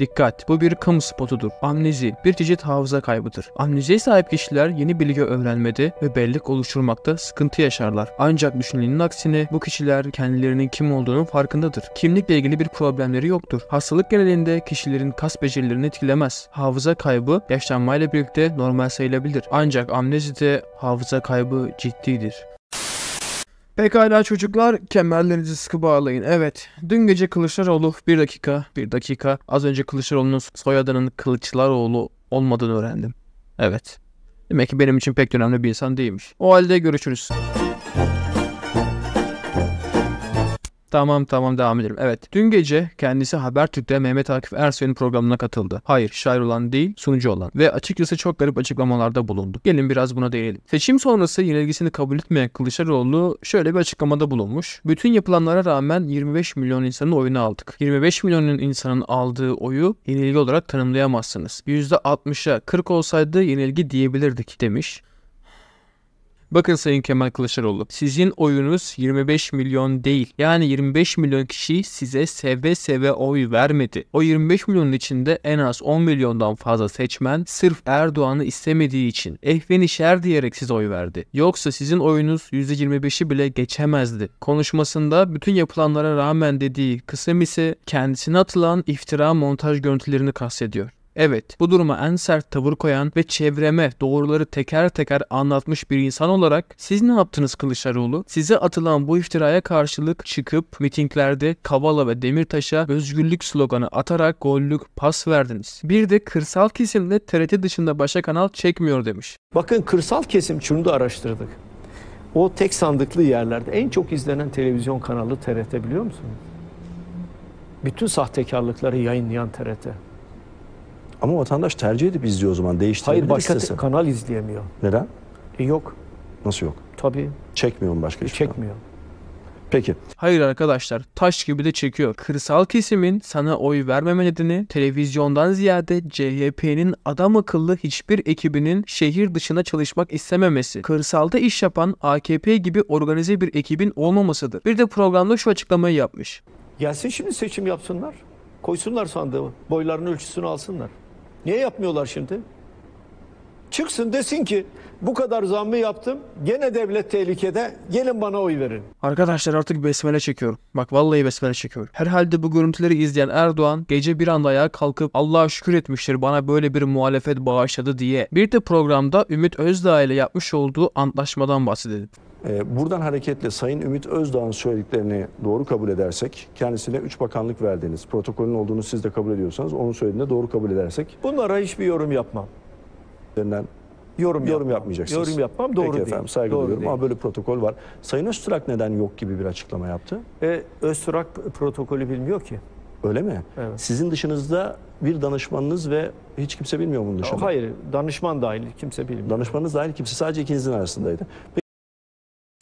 Dikkat! Bu bir kamu spotudur. Amnezi bir çeşit hafıza kaybıdır. Amneziye sahip kişiler yeni bilgi öğrenmede ve bellek oluşturmakta sıkıntı yaşarlar. Ancak düşünülenin aksine bu kişiler kendilerinin kim olduğunun farkındadır. Kimlikle ilgili bir problemleri yoktur. Hastalık genelinde kişilerin kas becerilerini etkilemez. Hafıza kaybı yaşlanmayla birlikte normal sayılabilir. Ancak amnezide hafıza kaybı ciddidir. Pekala çocuklar kemerlerinizi sıkı bağlayın. Evet dün gece Kılıçdaroğlu bir dakika bir dakika az önce Kılıçdaroğlu'nun soyadının Kılıçlaroğlu olmadığını öğrendim. Evet. Demek ki benim için pek önemli bir insan değilmiş. O halde görüşürüz. Tamam tamam devam edelim. Evet. Dün gece kendisi Habertürk'te Mehmet Akif Ersoy'un programına katıldı. Hayır şair olan değil sunucu olan. Ve açıkçası çok garip açıklamalarda bulundu. Gelin biraz buna değinelim. Seçim sonrası yenilgisini kabul etmeyen Kılıçdaroğlu şöyle bir açıklamada bulunmuş. Bütün yapılanlara rağmen 25 milyon insanın oyunu aldık. 25 milyonun insanın aldığı oyu yenilgi olarak tanımlayamazsınız. %60'a 40 olsaydı yenilgi diyebilirdik demiş. Bakın Sayın Kemal Kılıçdaroğlu sizin oyunuz 25 milyon değil. Yani 25 milyon kişi size seve seve oy vermedi. O 25 milyonun içinde en az 10 milyondan fazla seçmen sırf Erdoğan'ı istemediği için ehveni şer diyerek size oy verdi. Yoksa sizin oyunuz %25'i bile geçemezdi. Konuşmasında bütün yapılanlara rağmen dediği kısım ise kendisine atılan iftira montaj görüntülerini kastediyor. Evet, bu duruma en sert tavır koyan ve çevreme doğruları teker teker anlatmış bir insan olarak siz ne yaptınız Kılıçdaroğlu? Size atılan bu iftiraya karşılık çıkıp mitinglerde Kavala ve Demirtaş'a özgürlük sloganı atarak gollük pas verdiniz. Bir de kırsal kesimde TRT dışında başka kanal çekmiyor demiş. Bakın kırsal kesim şunu da araştırdık. O tek sandıklı yerlerde en çok izlenen televizyon kanalı TRT biliyor musunuz? Bütün sahtekarlıkları yayınlayan TRT. Ama vatandaş tercih edip izliyor o zaman. Değiştirebilir Hayır başka kanal izleyemiyor. Neden? E, yok. Nasıl yok? Tabii. Çekmiyor mu başka e, hiçbir şey? Çekmiyor. Peki. Hayır arkadaşlar taş gibi de çekiyor. Kırsal kesimin sana oy vermeme nedeni televizyondan ziyade CHP'nin adam akıllı hiçbir ekibinin şehir dışına çalışmak istememesi. Kırsalda iş yapan AKP gibi organize bir ekibin olmamasıdır. Bir de programda şu açıklamayı yapmış. Gelsin şimdi seçim yapsınlar. Koysunlar sandığı boylarının ölçüsünü alsınlar. Niye yapmıyorlar şimdi? Çıksın desin ki bu kadar zammı yaptım. Gene devlet tehlikede. Gelin bana oy verin. Arkadaşlar artık besmele çekiyorum. Bak vallahi besmele çekiyorum. Herhalde bu görüntüleri izleyen Erdoğan gece bir anda ayağa kalkıp Allah'a şükür etmiştir bana böyle bir muhalefet bağışladı diye. Bir de programda Ümit Özdağ ile yapmış olduğu antlaşmadan bahsedelim. Ee, buradan hareketle Sayın Ümit Özdağ'ın söylediklerini doğru kabul edersek, kendisine 3 bakanlık verdiğiniz, protokolün olduğunu siz de kabul ediyorsanız onun söylediğini doğru kabul edersek. Bunlara hiçbir yorum yapmam. Yorum, yorum yapmam. yapmayacaksınız. Yorum yapmam doğru Peki değil. efendim saygı doğru duyuyorum değil. ama böyle protokol var. Sayın Öztürk neden yok gibi bir açıklama yaptı? E, Öztürk protokolü bilmiyor ki. Öyle mi? Evet. Sizin dışınızda bir danışmanınız ve hiç kimse bilmiyor bunun dışında. Hayır, danışman dahil kimse bilmiyor. Danışmanınız dahil kimse sadece ikinizin arasındaydı. Peki,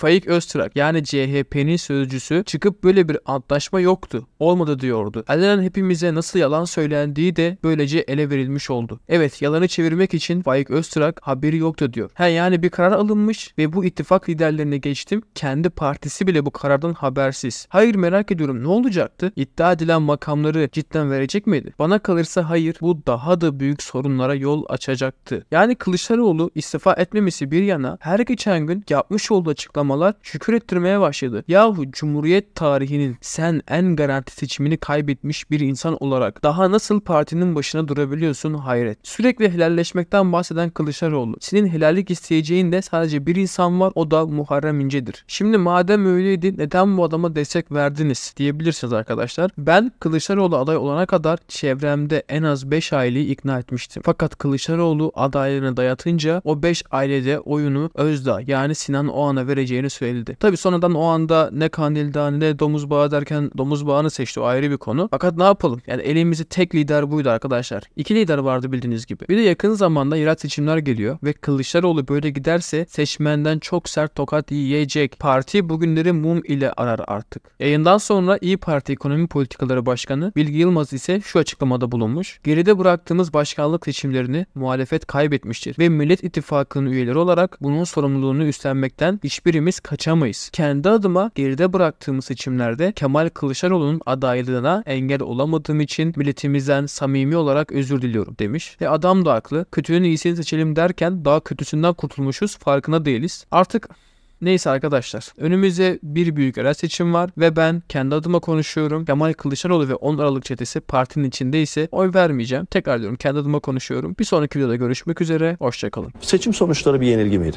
Faik Öztürk yani CHP'nin sözcüsü çıkıp böyle bir antlaşma yoktu, olmadı diyordu. Alenen hepimize nasıl yalan söylendiği de böylece ele verilmiş oldu. Evet yalanı çevirmek için Faik Öztürk haberi yoktu diyor. He yani bir karar alınmış ve bu ittifak liderlerine geçtim. Kendi partisi bile bu karardan habersiz. Hayır merak ediyorum ne olacaktı? İddia edilen makamları cidden verecek miydi? Bana kalırsa hayır bu daha da büyük sorunlara yol açacaktı. Yani Kılıçdaroğlu istifa etmemesi bir yana her geçen gün yapmış olduğu açıklama açıklamalar şükür ettirmeye başladı. Yahu Cumhuriyet tarihinin sen en garanti seçimini kaybetmiş bir insan olarak daha nasıl partinin başına durabiliyorsun hayret. Sürekli helalleşmekten bahseden Kılıçdaroğlu. Senin helallik isteyeceğin de sadece bir insan var o da Muharrem İnce'dir. Şimdi madem öyleydi neden bu adama destek verdiniz diyebilirsiniz arkadaşlar. Ben Kılıçdaroğlu aday olana kadar çevremde en az 5 aileyi ikna etmiştim. Fakat Kılıçdaroğlu adaylarını dayatınca o 5 ailede oyunu Özda yani Sinan Oğan'a vereceğini edemeyeceğini söyledi. Tabi sonradan o anda ne Kandil'den ne domuz bağı derken domuz bağını seçti o ayrı bir konu. Fakat ne yapalım? Yani elimizi tek lider buydu arkadaşlar. İki lider vardı bildiğiniz gibi. Bir de yakın zamanda yerel seçimler geliyor ve Kılıçdaroğlu böyle giderse seçmenden çok sert tokat yiyecek. Parti bugünleri mum ile arar artık. Yayından sonra İyi Parti Ekonomi Politikaları Başkanı Bilgi Yılmaz ise şu açıklamada bulunmuş. Geride bıraktığımız başkanlık seçimlerini muhalefet kaybetmiştir ve Millet İttifakı'nın üyeleri olarak bunun sorumluluğunu üstlenmekten hiçbirimiz biz kaçamayız. Kendi adıma geride bıraktığım seçimlerde Kemal Kılıçdaroğlu'nun adaylığına engel olamadığım için milletimizden samimi olarak özür diliyorum demiş. Ve adam da haklı. Kötünün iyisini seçelim derken daha kötüsünden kurtulmuşuz farkına değiliz. Artık Neyse arkadaşlar önümüzde bir büyük yerel seçim var ve ben kendi adıma konuşuyorum. Kemal Kılıçdaroğlu ve 10 Aralık çetesi partinin içinde ise oy vermeyeceğim. Tekrar diyorum kendi adıma konuşuyorum. Bir sonraki videoda görüşmek üzere. Hoşçakalın. Seçim sonuçları bir yenilgi miydi?